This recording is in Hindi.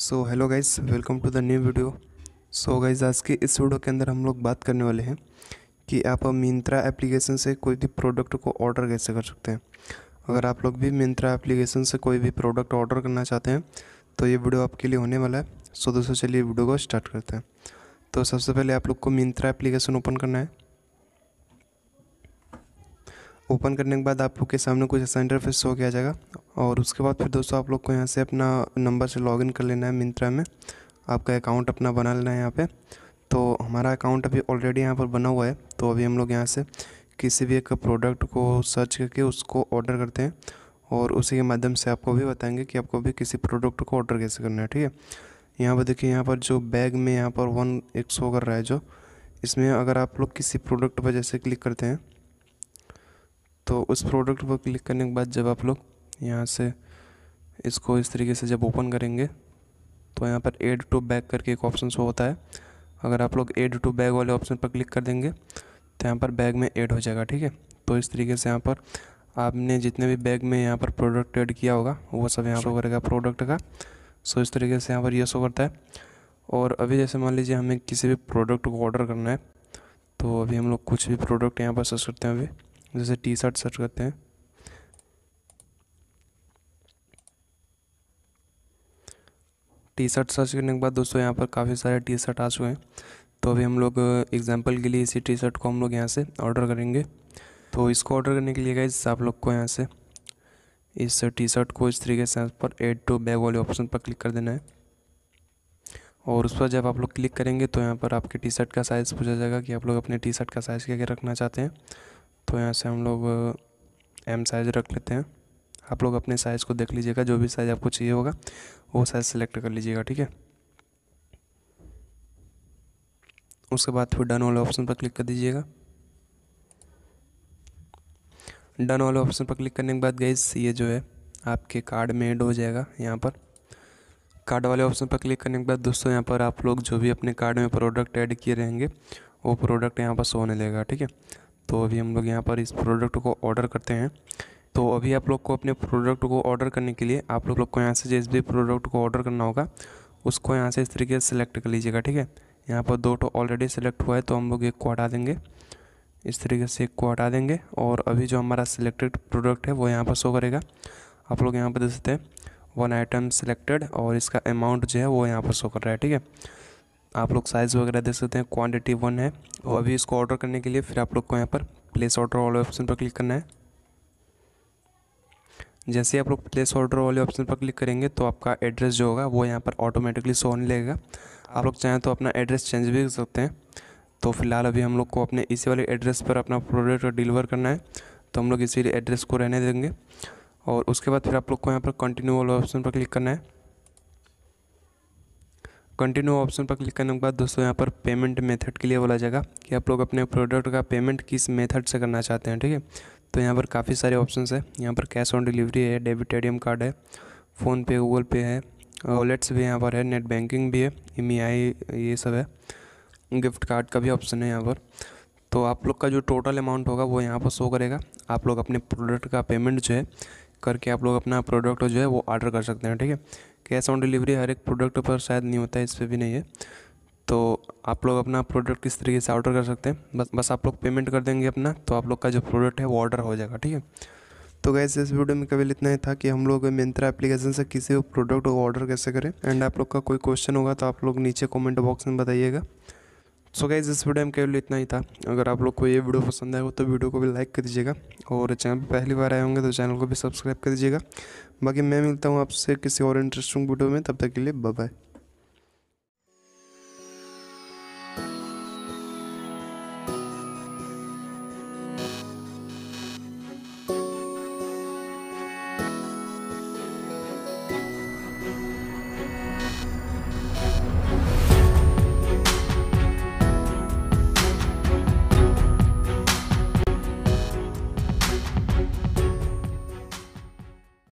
so hello guys welcome to the new video so guys आज के इस वीडियो के अंदर हम लोग बात करने वाले हैं कि आप मिंत्रा एप्लीकेशन से कोई भी प्रोडक्ट को ऑर्डर कैसे कर सकते हैं अगर आप लोग भी मिंत्रा एप्लीकेशन से कोई भी प्रोडक्ट ऑर्डर करना चाहते हैं तो ये वीडियो आपके लिए होने वाला है सो दोस्तों चलिए वीडियो को स्टार्ट करते हैं तो सबसे पहले आप लोग को मिंत्रा एप्लीकेशन ओपन करना है ओपन करने के बाद आप लोग के सामने कुछ ऐसा इंटरफेस शो किया जाएगा और उसके बाद फिर दोस्तों आप लोग को यहाँ से अपना नंबर से लॉगिन कर लेना है मिंत्रा में आपका अकाउंट अपना बना लेना है यहाँ पे तो हमारा अकाउंट अभी ऑलरेडी यहाँ पर बना हुआ है तो अभी हम लोग यहाँ से किसी भी एक प्रोडक्ट को सर्च करके उसको ऑर्डर करते हैं और उसी के माध्यम से आपको भी बताएंगे कि आपको भी किसी प्रोडक्ट को ऑर्डर कैसे करना है ठीक है यहाँ पर देखिए यहाँ पर जो बैग में यहाँ पर वन एक शो कर रहा है जो इसमें अगर आप लोग किसी प्रोडक्ट पर जैसे क्लिक करते हैं तो उस प्रोडक्ट पर क्लिक करने के बाद जब आप लोग यहाँ से इसको इस तरीके से जब ओपन करेंगे तो यहाँ पर एड टू बैग करके एक ऑप्शन शो होता है अगर आप लोग एड टू बैग वाले ऑप्शन पर क्लिक कर देंगे तो यहाँ पर बैग में ऐड हो जाएगा ठीक है तो इस तरीके से यहाँ पर आपने जितने भी बैग में यहाँ पर प्रोडक्ट ऐड किया होगा वो सब यहाँ पर करेगा प्रोडक्ट का सो इस तरीके से यहाँ पर यह शो करता है और अभी जैसे मान लीजिए हमें किसी भी प्रोडक्ट को ऑर्डर करना है तो अभी हम लोग कुछ भी प्रोडक्ट यहाँ पर सर्च करते हैं अभी जैसे टी शर्ट सर्च करते हैं टी शर्ट सर्च करने के बाद दोस्तों यहाँ पर काफ़ी सारे टी शर्ट आ चुके हैं तो अभी हम लोग एग्जाम्पल uh, के लिए इसी टी शर्ट को हम लोग यहाँ से ऑर्डर करेंगे तो इसको ऑर्डर करने के लिए गए आप लोग को यहाँ से इस टी शर्ट को इस तरीके से पर एड टू बैग वाले ऑप्शन पर क्लिक कर देना है और उस पर जब आप लोग क्लिक करेंगे तो यहाँ पर आपके टी शर्ट का साइज़ पूछा जाएगा कि आप लोग अपने टी शर्ट का साइज़ क्या क्या रखना चाहते हैं तो यहाँ से हम लोग एम साइज़ रख लेते हैं आप लोग अपने साइज़ को देख लीजिएगा जो भी साइज़ आपको चाहिए होगा वो साइज़ सेलेक्ट कर लीजिएगा ठीक है उसके बाद फिर डन वाले ऑप्शन पर क्लिक कर दीजिएगा डन वाले ऑप्शन पर क्लिक करने के बाद गई ये जो है आपके कार्ड में एड हो जाएगा यहाँ पर कार्ड वाले ऑप्शन पर क्लिक करने के बाद दोस्तों यहाँ पर आप लोग जो भी अपने कार्ड में प्रोडक्ट ऐड किए रहेंगे वो प्रोडक्ट यहाँ पर शो होने लगेगा ठीक है तो अभी हम लोग यहाँ पर इस प्रोडक्ट को ऑर्डर करते हैं तो अभी आप लोग को अपने प्रोडक्ट को ऑर्डर करने के लिए आप लोग को यहाँ से जिस भी प्रोडक्ट को ऑर्डर करना होगा उसको यहाँ से इस तरीके से सिलेक्ट कर लीजिएगा ठीक है यहाँ पर दो टो ऑलरेडी सेलेक्ट हुआ है तो हम लोग एक को हटा देंगे इस तरीके से एक को हटा देंगे और अभी जो हमारा सिलेक्टेड प्रोडक्ट है वो यहाँ पर शो करेगा आप लोग यहाँ पर देख सकते हैं वन आइटम सिलेक्टेड और इसका अमाउंट जो है वो यहाँ पर शो कर रहा है ठीक है आप लोग साइज़ वगैरह देख सकते हैं क्वांटिटी वन है और अभी इसको ऑर्डर करने के लिए फिर आप लोग को यहाँ पर प्लेस ऑर्डर वाले ऑप्शन पर क्लिक करना है जैसे ही आप लोग प्लेस ऑर्डर वाले ऑप्शन पर क्लिक करेंगे तो आपका एड्रेस जो होगा वो यहाँ पर ऑटोमेटिकली सो नहीं लगेगा आप लोग चाहें तो अपना एड्रेस चेंज भी कर सकते हैं तो फिलहाल अभी हम लोग को अपने इसी वाले एड्रेस पर अपना प्रोडक्ट डिलीवर करना है तो हम लोग इसी एड्रेस को रहने देंगे और उसके बाद फिर आप लोग को यहाँ पर कंटिन्यू वाले ऑप्शन पर क्लिक करना है कंटिन्यू ऑप्शन पर क्लिक करने के बाद दोस्तों यहाँ पर पेमेंट मेथड के लिए बोला जाएगा कि आप लोग अपने प्रोडक्ट का पेमेंट किस मेथड से करना चाहते हैं ठीक है तो यहाँ पर काफ़ी सारे ऑप्शन है यहाँ पर कैश ऑन डिलीवरी है डेबिट ए कार्ड है फ़ोनपे गूगल पे है वॉलेट्स भी यहाँ पर है नेट बैंकिंग भी है एम e ये सब है गिफ्ट कार्ड का भी ऑप्शन है यहाँ पर तो आप लोग का जो टोटल अमाउंट होगा वो यहाँ पर शो करेगा आप लोग अपने प्रोडक्ट का पेमेंट जो है करके आप लोग अपना प्रोडक्ट जो है वो ऑर्डर कर सकते हैं ठीक है कैश ऑन डिलीवरी हर एक प्रोडक्ट पर शायद नहीं होता है इस पर भी नहीं है तो आप लोग अपना प्रोडक्ट किस तरीके से ऑर्डर कर सकते हैं बस बस आप लोग पेमेंट कर देंगे अपना तो आप लोग का जो प्रोडक्ट है वो ऑर्डर हो जाएगा ठीक है तो गैस इस वीडियो में केवल इतना ही था कि हम लोग मिंत्रा एप्लीकेशन से किसी भी प्रोडक्ट को ऑर्डर कैसे करें एंड आप लोग का कोई क्वेश्चन होगा तो आप लोग नीचे कॉमेंट बॉक्स में बताइएगा सो गाइज इस वीडियो में केवल इतना ही था अगर आप लोग को ये वीडियो पसंद आए हो तो वीडियो को भी लाइक कर दीजिएगा और चैनल पर पहली बार आए होंगे तो चैनल को भी सब्सक्राइब कर दीजिएगा बाकी मैं मिलता हूँ आपसे किसी और इंटरेस्टिंग वीडियो में तब तक के लिए बाय